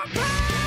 my pain!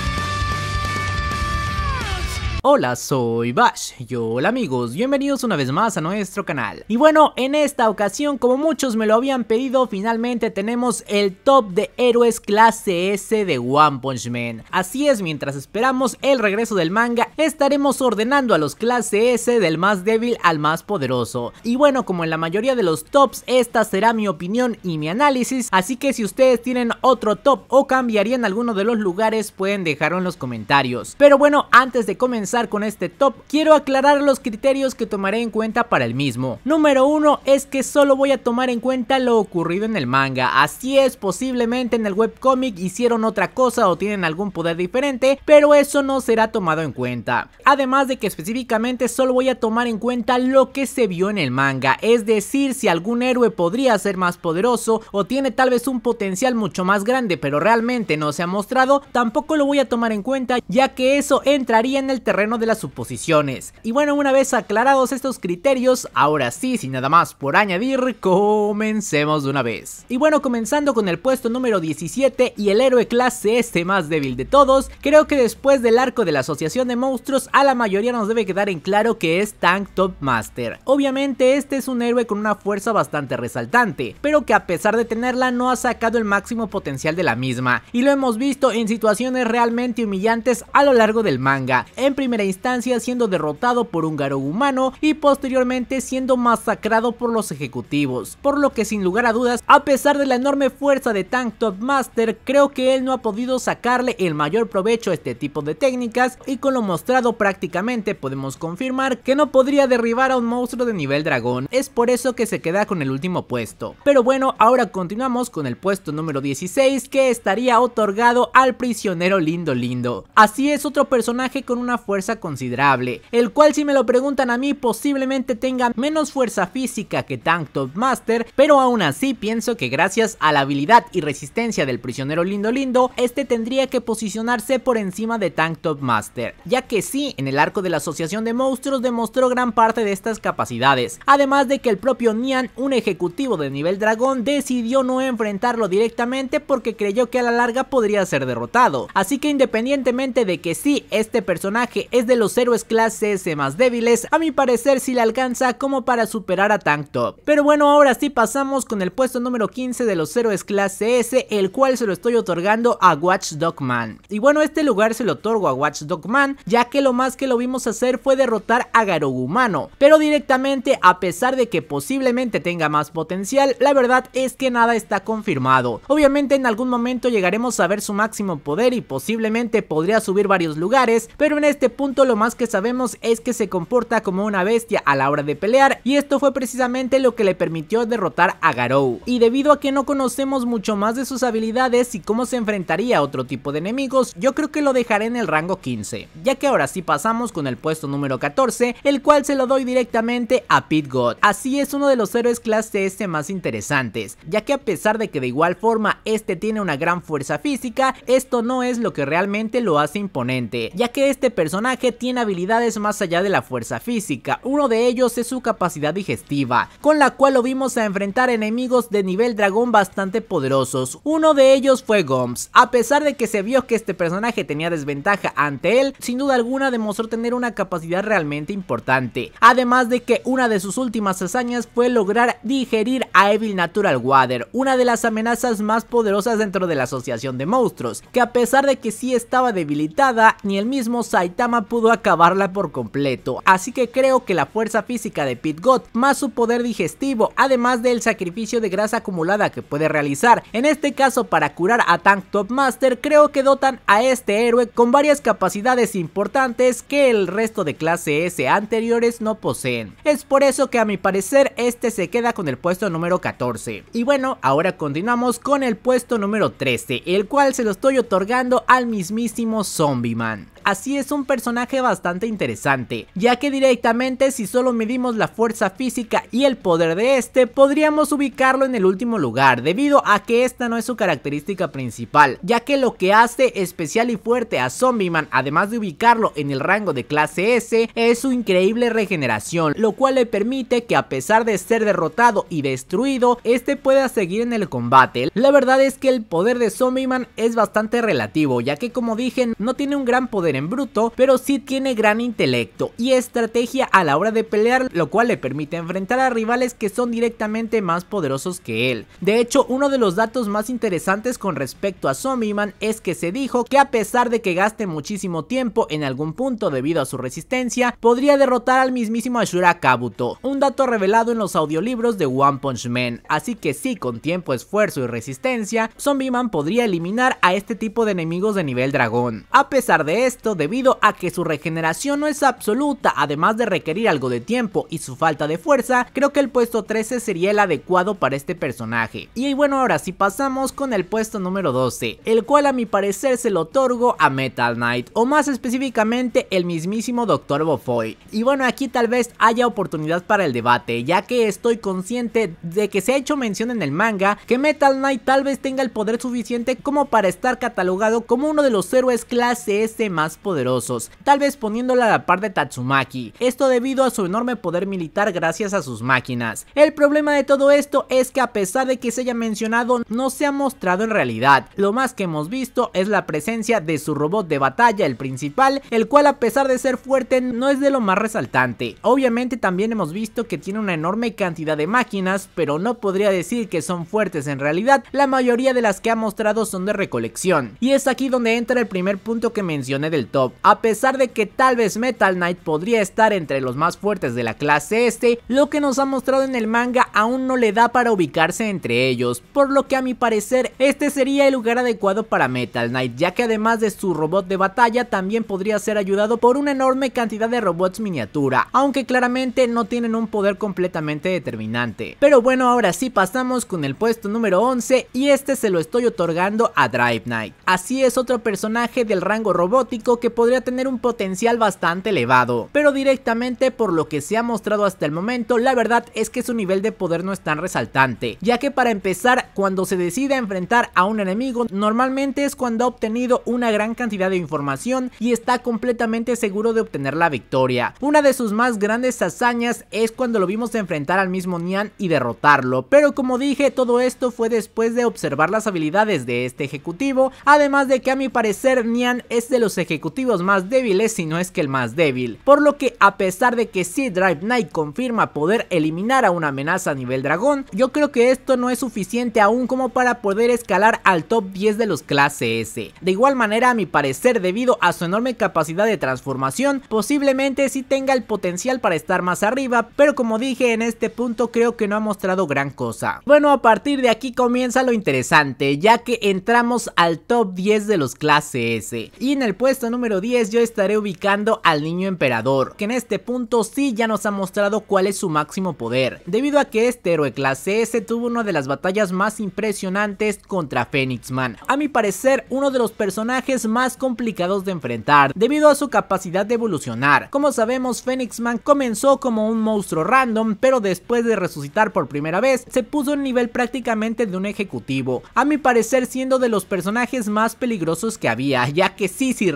Hola, soy Bash. Y hola amigos, bienvenidos una vez más a nuestro canal. Y bueno, en esta ocasión, como muchos me lo habían pedido, finalmente tenemos el top de héroes clase S de One Punch Man. Así es, mientras esperamos el regreso del manga, estaremos ordenando a los clase S del más débil al más poderoso. Y bueno, como en la mayoría de los tops, esta será mi opinión y mi análisis, así que si ustedes tienen otro top o cambiarían alguno de los lugares, pueden dejarlo en los comentarios. Pero bueno, antes de comenzar, con este top, quiero aclarar los criterios que tomaré en cuenta para el mismo. Número uno, es que solo voy a tomar en cuenta lo ocurrido en el manga, así es, posiblemente en el webcomic hicieron otra cosa o tienen algún poder diferente, pero eso no será tomado en cuenta. Además de que específicamente solo voy a tomar en cuenta lo que se vio en el manga, es decir, si algún héroe podría ser más poderoso o tiene tal vez un potencial mucho más grande pero realmente no se ha mostrado, tampoco lo voy a tomar en cuenta ya que eso entraría en el terreno de las suposiciones. Y bueno, una vez aclarados estos criterios, ahora sí, sin nada más por añadir, comencemos de una vez. Y bueno, comenzando con el puesto número 17 y el héroe clase este más débil de todos, creo que después del arco de la asociación de monstruos, a la mayoría nos debe quedar en claro que es Tank Top Master. Obviamente este es un héroe con una fuerza bastante resaltante, pero que a pesar de tenerla no ha sacado el máximo potencial de la misma, y lo hemos visto en situaciones realmente humillantes a lo largo del manga. En primer instancia siendo derrotado por un garo humano y posteriormente siendo masacrado por los ejecutivos, por lo que sin lugar a dudas, a pesar de la enorme fuerza de Tank Top Master, creo que él no ha podido sacarle el mayor provecho a este tipo de técnicas y con lo mostrado prácticamente podemos confirmar que no podría derribar a un monstruo de nivel dragón, es por eso que se queda con el último puesto. Pero bueno, ahora continuamos con el puesto número 16 que estaría otorgado al prisionero lindo lindo. Así es otro personaje con una fuerza considerable, el cual si me lo preguntan a mí posiblemente tenga menos fuerza física que Tank Top Master, pero aún así pienso que gracias a la habilidad y resistencia del prisionero Lindo Lindo, este tendría que posicionarse por encima de Tank Top Master, ya que sí, en el arco de la Asociación de Monstruos demostró gran parte de estas capacidades, además de que el propio Nian, un ejecutivo de nivel dragón, decidió no enfrentarlo directamente porque creyó que a la larga podría ser derrotado, así que independientemente de que sí, este personaje es de los héroes clase S más débiles, a mi parecer si le alcanza como para superar a Tank Top. Pero bueno, ahora sí pasamos con el puesto número 15 de los héroes clase S, el cual se lo estoy otorgando a Watchdog Man. Y bueno, este lugar se lo otorgo a Watchdog Man, ya que lo más que lo vimos hacer fue derrotar a Garogumano, pero directamente a pesar de que posiblemente tenga más potencial, la verdad es que nada está confirmado. Obviamente en algún momento llegaremos a ver su máximo poder y posiblemente podría subir varios lugares, pero en este punto lo más que sabemos es que se comporta como una bestia a la hora de pelear y esto fue precisamente lo que le permitió derrotar a Garou. Y debido a que no conocemos mucho más de sus habilidades y cómo se enfrentaría a otro tipo de enemigos, yo creo que lo dejaré en el rango 15, ya que ahora sí pasamos con el puesto número 14, el cual se lo doy directamente a Pit God. Así es uno de los héroes clase este más interesantes, ya que a pesar de que de igual forma este tiene una gran fuerza física, esto no es lo que realmente lo hace imponente, ya que este personaje tiene habilidades más allá de la fuerza física, uno de ellos es su capacidad digestiva, con la cual lo vimos a enfrentar enemigos de nivel dragón bastante poderosos, uno de ellos fue Goms, a pesar de que se vio que este personaje tenía desventaja ante él, sin duda alguna demostró tener una capacidad realmente importante, además de que una de sus últimas hazañas fue lograr digerir a Evil Natural Water, una de las amenazas más poderosas dentro de la asociación de monstruos, que a pesar de que sí estaba debilitada, ni el mismo Saitama pudo acabarla por completo, así que creo que la fuerza física de Pit God, más su poder digestivo, además del sacrificio de grasa acumulada que puede realizar, en este caso para curar a Tank Top Master, creo que dotan a este héroe con varias capacidades importantes que el resto de clase S anteriores no poseen. Es por eso que a mi parecer este se queda con el puesto número 14. Y bueno, ahora continuamos con el puesto número 13, el cual se lo estoy otorgando al mismísimo Zombie Man así es un personaje bastante interesante, ya que directamente si solo medimos la fuerza física y el poder de este, podríamos ubicarlo en el último lugar, debido a que esta no es su característica principal, ya que lo que hace especial y fuerte a Zombie Man, además de ubicarlo en el rango de clase S, es su increíble regeneración, lo cual le permite que a pesar de ser derrotado y destruido, este pueda seguir en el combate. La verdad es que el poder de Zombie Man es bastante relativo, ya que como dije, no tiene un gran poder en bruto, pero sí tiene gran intelecto y estrategia a la hora de pelear, lo cual le permite enfrentar a rivales que son directamente más poderosos que él. De hecho, uno de los datos más interesantes con respecto a Zombieman es que se dijo que a pesar de que gaste muchísimo tiempo en algún punto debido a su resistencia, podría derrotar al mismísimo Ashura Kabuto, un dato revelado en los audiolibros de One Punch Man, así que sí, con tiempo, esfuerzo y resistencia, Zombieman podría eliminar a este tipo de enemigos de nivel dragón. A pesar de esto, debido a que su regeneración no es absoluta, además de requerir algo de tiempo y su falta de fuerza, creo que el puesto 13 sería el adecuado para este personaje. Y bueno, ahora si pasamos con el puesto número 12, el cual a mi parecer se lo otorgo a Metal Knight, o más específicamente el mismísimo Dr. Bofoy. Y bueno, aquí tal vez haya oportunidad para el debate, ya que estoy consciente de que se ha hecho mención en el manga que Metal Knight tal vez tenga el poder suficiente como para estar catalogado como uno de los héroes clase S más poderosos, tal vez poniéndola a la par de Tatsumaki, esto debido a su enorme poder militar gracias a sus máquinas. El problema de todo esto es que a pesar de que se haya mencionado no se ha mostrado en realidad, lo más que hemos visto es la presencia de su robot de batalla, el principal, el cual a pesar de ser fuerte no es de lo más resaltante. Obviamente también hemos visto que tiene una enorme cantidad de máquinas, pero no podría decir que son fuertes en realidad, la mayoría de las que ha mostrado son de recolección. Y es aquí donde entra el primer punto que mencioné del top. A pesar de que tal vez Metal Knight podría estar entre los más fuertes de la clase este, lo que nos ha mostrado en el manga aún no le da para ubicarse entre ellos, por lo que a mi parecer este sería el lugar adecuado para Metal Knight, ya que además de su robot de batalla también podría ser ayudado por una enorme cantidad de robots miniatura, aunque claramente no tienen un poder completamente determinante. Pero bueno, ahora sí pasamos con el puesto número 11 y este se lo estoy otorgando a Drive Knight. Así es otro personaje del rango robótico que podría tener un potencial bastante elevado, pero directamente por lo que se ha mostrado hasta el momento, la verdad es que su nivel de poder no es tan resaltante, ya que para empezar, cuando se decide enfrentar a un enemigo, normalmente es cuando ha obtenido una gran cantidad de información y está completamente seguro de obtener la victoria. Una de sus más grandes hazañas es cuando lo vimos enfrentar al mismo Nian y derrotarlo, pero como dije, todo esto fue después de observar las habilidades de este ejecutivo, además de que a mi parecer Nian es de los ejecutivos más débiles si no es que el más débil, por lo que a pesar de que si Drive Knight confirma poder eliminar a una amenaza a nivel dragón, yo creo que esto no es suficiente aún como para poder escalar al top 10 de los clase S. De igual manera a mi parecer debido a su enorme capacidad de transformación, posiblemente sí tenga el potencial para estar más arriba, pero como dije en este punto creo que no ha mostrado gran cosa. Bueno, a partir de aquí comienza lo interesante, ya que entramos al top 10 de los clase S. Y en el puesto número 10 yo estaré ubicando al niño emperador, que en este punto sí ya nos ha mostrado cuál es su máximo poder, debido a que este héroe clase S tuvo una de las batallas más impresionantes contra Phoenix Man. A mi parecer, uno de los personajes más complicados de enfrentar, debido a su capacidad de evolucionar. Como sabemos, Phoenix Man comenzó como un monstruo random, pero después de resucitar por primera vez, se puso en nivel prácticamente de un ejecutivo, a mi parecer siendo de los personajes más peligrosos que había, ya que sí, si sí,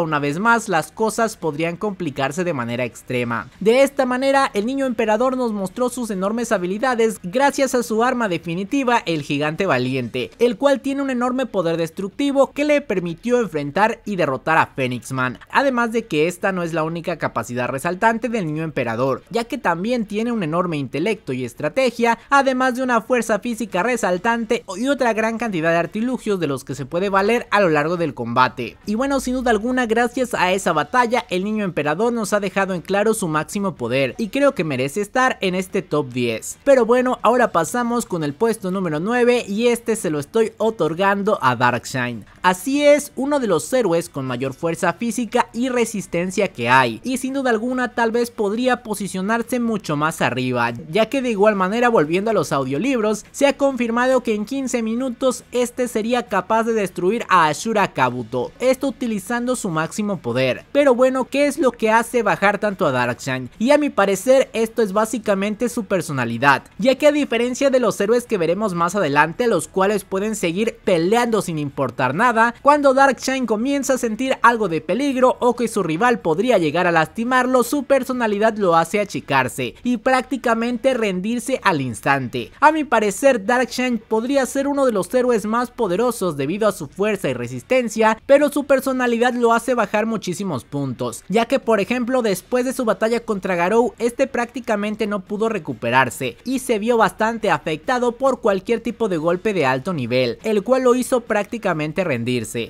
una vez más, las cosas podrían complicarse de manera extrema. De esta manera, el niño emperador nos mostró sus enormes habilidades gracias a su arma definitiva, el gigante valiente, el cual tiene un enorme poder destructivo que le permitió enfrentar y derrotar a Phoenix Man. Además de que esta no es la única capacidad resaltante del niño emperador, ya que también tiene un enorme intelecto y estrategia, además de una fuerza física resaltante y otra gran cantidad de artilugios de los que se puede valer a lo largo del combate. Y bueno, sin duda alguna gracias a esa batalla el niño emperador nos ha dejado en claro su máximo poder y creo que merece estar en este top 10. Pero bueno, ahora pasamos con el puesto número 9 y este se lo estoy otorgando a Darkshine. Así es, uno de los héroes con mayor fuerza física y resistencia que hay, y sin duda alguna tal vez podría posicionarse mucho más arriba, ya que de igual manera volviendo a los audiolibros, se ha confirmado que en 15 minutos este sería capaz de destruir a Ashura Kabuto, esto utilizando su máximo poder. Pero bueno, ¿qué es lo que hace bajar tanto a Darkshine? Y a mi parecer esto es básicamente su personalidad, ya que a diferencia de los héroes que veremos más adelante, los cuales pueden seguir peleando sin importar nada, cuando cuando Darkshine comienza a sentir algo de peligro o que su rival podría llegar a lastimarlo, su personalidad lo hace achicarse y prácticamente rendirse al instante. A mi parecer, Darkshine podría ser uno de los héroes más poderosos debido a su fuerza y resistencia, pero su personalidad lo hace bajar muchísimos puntos, ya que por ejemplo después de su batalla contra Garou, este prácticamente no pudo recuperarse y se vio bastante afectado por cualquier tipo de golpe de alto nivel, el cual lo hizo prácticamente rendirse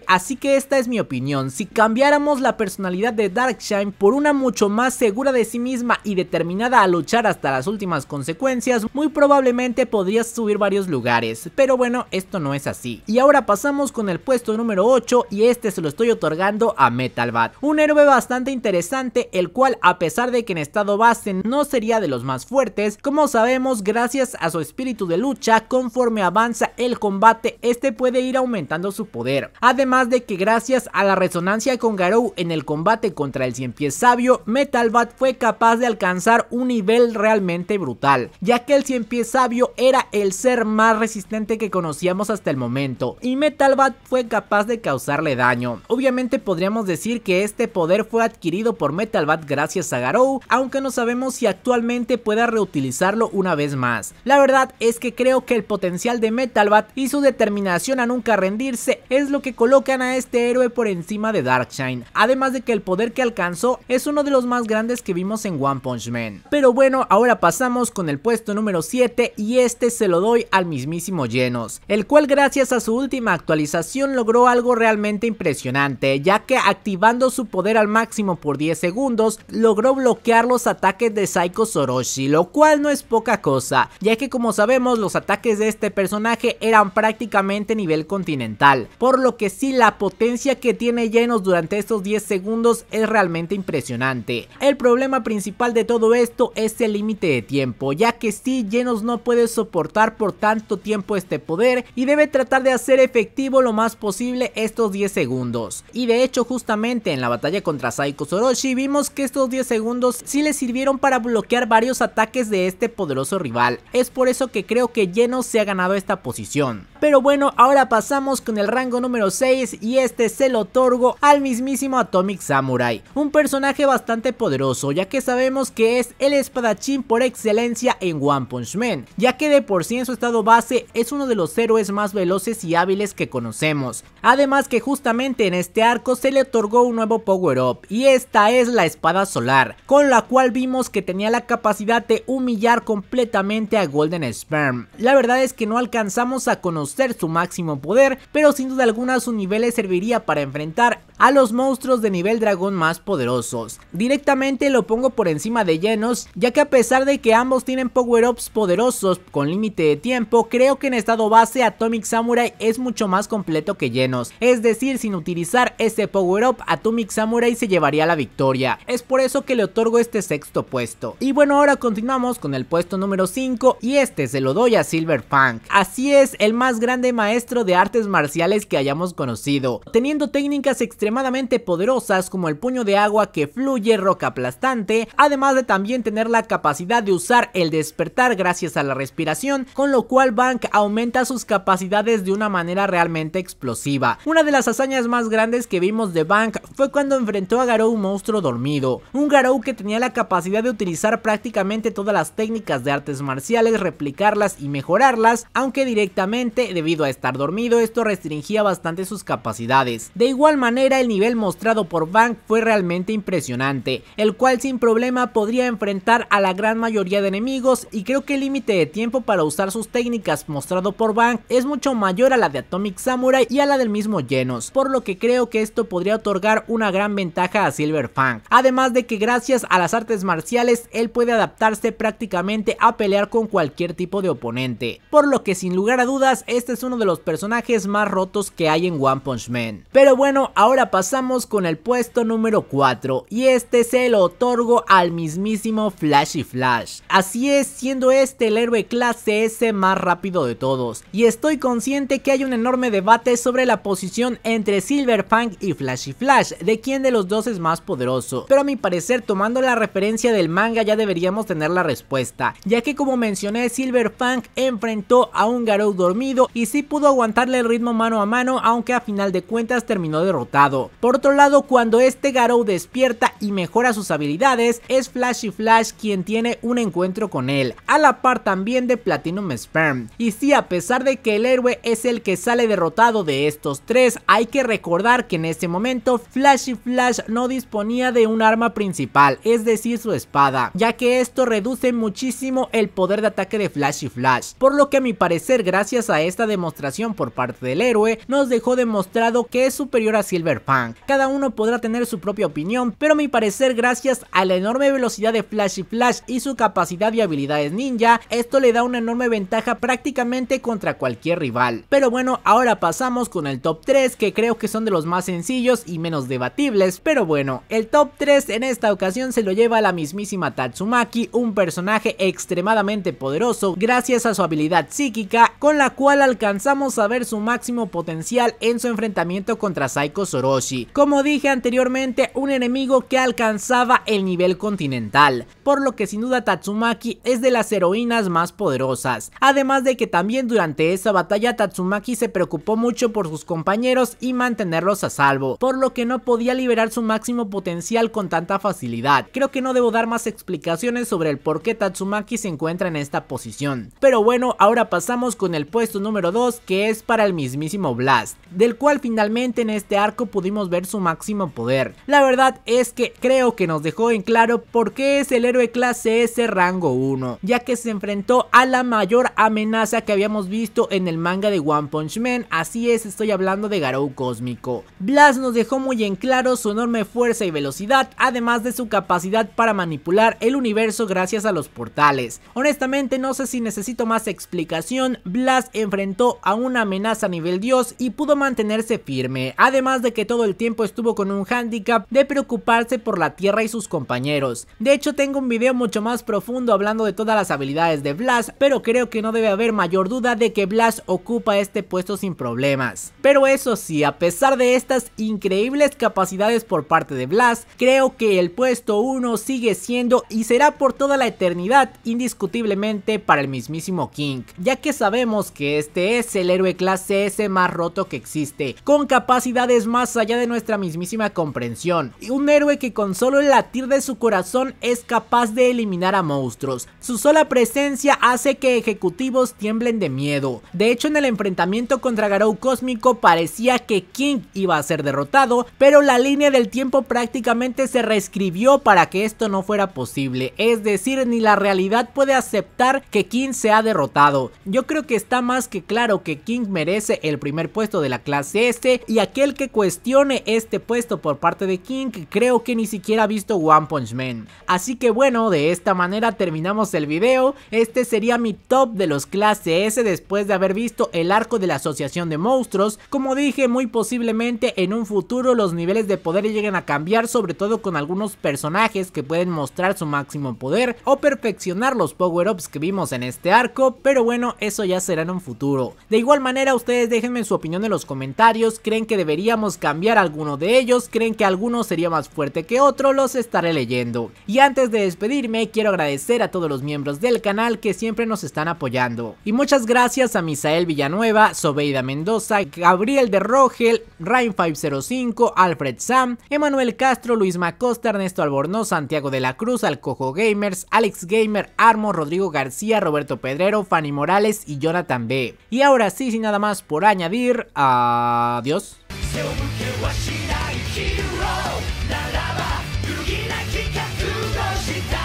Así que esta es mi opinión, si cambiáramos la personalidad de Darkshine por una mucho más segura de sí misma y determinada a luchar hasta las últimas consecuencias, muy probablemente podrías subir varios lugares, pero bueno, esto no es así. Y ahora pasamos con el puesto número 8 y este se lo estoy otorgando a Metalbat, un héroe bastante interesante el cual a pesar de que en estado base no sería de los más fuertes, como sabemos gracias a su espíritu de lucha, conforme avanza el combate este puede ir aumentando su poder Además de que gracias a la resonancia con Garou en el combate contra el Cien Pies Sabio, Metal Bat fue capaz de alcanzar un nivel realmente brutal, ya que el Cien Pies Sabio era el ser más resistente que conocíamos hasta el momento, y Metal Bat fue capaz de causarle daño. Obviamente podríamos decir que este poder fue adquirido por Metal Bat gracias a Garou, aunque no sabemos si actualmente pueda reutilizarlo una vez más. La verdad es que creo que el potencial de Metal Bat y su determinación a nunca rendirse es lo que colocan a este héroe por encima de Darkshine, además de que el poder que alcanzó es uno de los más grandes que vimos en One Punch Man. Pero bueno, ahora pasamos con el puesto número 7 y este se lo doy al mismísimo Genos, el cual gracias a su última actualización logró algo realmente impresionante, ya que activando su poder al máximo por 10 segundos, logró bloquear los ataques de Psycho Soroshi, lo cual no es poca cosa, ya que como sabemos los ataques de este personaje eran prácticamente nivel continental, por lo que sí la potencia que tiene llenos durante estos 10 segundos es realmente impresionante. El problema principal de todo esto es el límite de tiempo, ya que si sí, llenos no puede soportar por tanto tiempo este poder y debe tratar de hacer efectivo lo más posible estos 10 segundos. Y de hecho justamente en la batalla contra Saiko Soroshi vimos que estos 10 segundos sí le sirvieron para bloquear varios ataques de este poderoso rival. Es por eso que creo que Genos se ha ganado esta posición. Pero bueno, ahora pasamos con el rango número número 6 y este se lo otorgó al mismísimo Atomic Samurai, un personaje bastante poderoso ya que sabemos que es el espadachín por excelencia en One Punch Man, ya que de por sí en su estado base es uno de los héroes más veloces y hábiles que conocemos, además que justamente en este arco se le otorgó un nuevo power up y esta es la espada solar, con la cual vimos que tenía la capacidad de humillar completamente a Golden Sperm, la verdad es que no alcanzamos a conocer su máximo poder, pero sin duda alguna a su nivel serviría para enfrentar a los monstruos de nivel dragón más poderosos. Directamente lo pongo por encima de Genos, ya que a pesar de que ambos tienen power-ups poderosos con límite de tiempo, creo que en estado base Atomic Samurai es mucho más completo que Genos. Es decir, sin utilizar ese power-up, Atomic Samurai se llevaría la victoria. Es por eso que le otorgo este sexto puesto. Y bueno, ahora continuamos con el puesto número 5 y este se lo doy a Silver Punk. Así es, el más grande maestro de artes marciales que haya Hemos conocido, teniendo técnicas extremadamente poderosas como el puño de agua que fluye, roca aplastante, además de también tener la capacidad de usar el despertar gracias a la respiración, con lo cual Bank aumenta sus capacidades de una manera realmente explosiva. Una de las hazañas más grandes que vimos de Bank fue cuando enfrentó a Garou un monstruo dormido, un Garou que tenía la capacidad de utilizar prácticamente todas las técnicas de artes marciales, replicarlas y mejorarlas, aunque directamente debido a estar dormido esto restringía bastante sus capacidades. De igual manera, el nivel mostrado por Bank fue realmente impresionante, el cual sin problema podría enfrentar a la gran mayoría de enemigos y creo que el límite de tiempo para usar sus técnicas mostrado por Bank es mucho mayor a la de Atomic Samurai y a la del mismo Genos, por lo que creo que esto podría otorgar una gran ventaja a Silver Fang. Además de que gracias a las artes marciales, él puede adaptarse prácticamente a pelear con cualquier tipo de oponente, por lo que sin lugar a dudas este es uno de los personajes más rotos que hay en One Punch Man. Pero bueno, ahora pasamos con el puesto número 4 y este se lo otorgo al mismísimo Flashy Flash. Así es, siendo este el héroe clase S más rápido de todos. Y estoy consciente que hay un enorme debate sobre la posición entre Silver Fang y Flashy Flash, de quién de los dos es más poderoso. Pero a mi parecer, tomando la referencia del manga ya deberíamos tener la respuesta, ya que como mencioné, Silver Fang enfrentó a un Garou dormido y sí pudo aguantarle el ritmo mano a mano aunque a final de cuentas terminó derrotado. Por otro lado, cuando este Garou despierta y mejora sus habilidades, es Flashy Flash quien tiene un encuentro con él, a la par también de Platinum Sperm. Y si a pesar de que el héroe es el que sale derrotado de estos tres, hay que recordar que en ese momento Flashy Flash no disponía de un arma principal, es decir su espada, ya que esto reduce muchísimo el poder de ataque de Flashy Flash, por lo que a mi parecer gracias a esta demostración por parte del héroe, no dejó demostrado que es superior a Silver Silverpunk. Cada uno podrá tener su propia opinión, pero a mi parecer gracias a la enorme velocidad de Flash y Flash y su capacidad y habilidades ninja, esto le da una enorme ventaja prácticamente contra cualquier rival. Pero bueno, ahora pasamos con el top 3 que creo que son de los más sencillos y menos debatibles, pero bueno, el top 3 en esta ocasión se lo lleva la mismísima Tatsumaki, un personaje extremadamente poderoso gracias a su habilidad psíquica con la cual alcanzamos a ver su máximo potencial en su enfrentamiento contra Saiko Soroshi. Como dije anteriormente, un enemigo que alcanzaba el nivel continental, por lo que sin duda Tatsumaki es de las heroínas más poderosas. Además de que también durante esa batalla Tatsumaki se preocupó mucho por sus compañeros y mantenerlos a salvo, por lo que no podía liberar su máximo potencial con tanta facilidad. Creo que no debo dar más explicaciones sobre el por qué Tatsumaki se encuentra en esta posición. Pero bueno, ahora pasamos con el puesto número 2 que es para el mismísimo Black del cual finalmente en este arco pudimos ver su máximo poder. La verdad es que creo que nos dejó en claro por qué es el héroe clase S rango 1, ya que se enfrentó a la mayor amenaza que habíamos visto en el manga de One Punch Man, así es estoy hablando de Garou Cósmico. Blast nos dejó muy en claro su enorme fuerza y velocidad, además de su capacidad para manipular el universo gracias a los portales. Honestamente no sé si necesito más explicación, Blast enfrentó a una amenaza a nivel dios y pudo mantenerse firme, además de que todo el tiempo estuvo con un hándicap de preocuparse por la tierra y sus compañeros. De hecho tengo un video mucho más profundo hablando de todas las habilidades de Blas, pero creo que no debe haber mayor duda de que Blas ocupa este puesto sin problemas. Pero eso sí, a pesar de estas increíbles capacidades por parte de Blas, creo que el puesto 1 sigue siendo y será por toda la eternidad indiscutiblemente para el mismísimo King, ya que sabemos que este es el héroe clase S más roto que existe, con capacidades más allá de nuestra mismísima comprensión. Y un héroe que con solo el latir de su corazón es capaz de eliminar a monstruos. Su sola presencia hace que ejecutivos tiemblen de miedo. De hecho, en el enfrentamiento contra Garou Cósmico parecía que King iba a ser derrotado, pero la línea del tiempo prácticamente se reescribió para que esto no fuera posible. Es decir, ni la realidad puede aceptar que King se ha derrotado. Yo creo que está más que claro que King merece el primer puesto de la clase S este y aquel que cuestione este puesto por parte de King creo que ni siquiera ha visto One Punch Man. Así que bueno, de esta manera terminamos el video, este sería mi top de los clases S después de haber visto el arco de la asociación de monstruos, como dije muy posiblemente en un futuro los niveles de poder lleguen a cambiar sobre todo con algunos personajes que pueden mostrar su máximo poder o perfeccionar los power-ups que vimos en este arco, pero bueno eso ya será en un futuro. De igual manera ustedes déjenme su opinión en los comentarios, creen que deberíamos cambiar alguno de ellos, creen que alguno sería más fuerte que otro, los estaré leyendo. Y antes de despedirme, quiero agradecer a todos los miembros del canal que siempre nos están apoyando. Y muchas gracias a Misael Villanueva, Sobeida Mendoza, Gabriel de Rogel, Rain505, Alfred Sam, Emanuel Castro, Luis Macosta, Ernesto Albornoz, Santiago de la Cruz, Alcojo Gamers, Alex Gamer, Armo, Rodrigo García, Roberto Pedrero, Fanny Morales y Jonathan B. Y ahora sí, sin nada más por añadir, Adiós. dios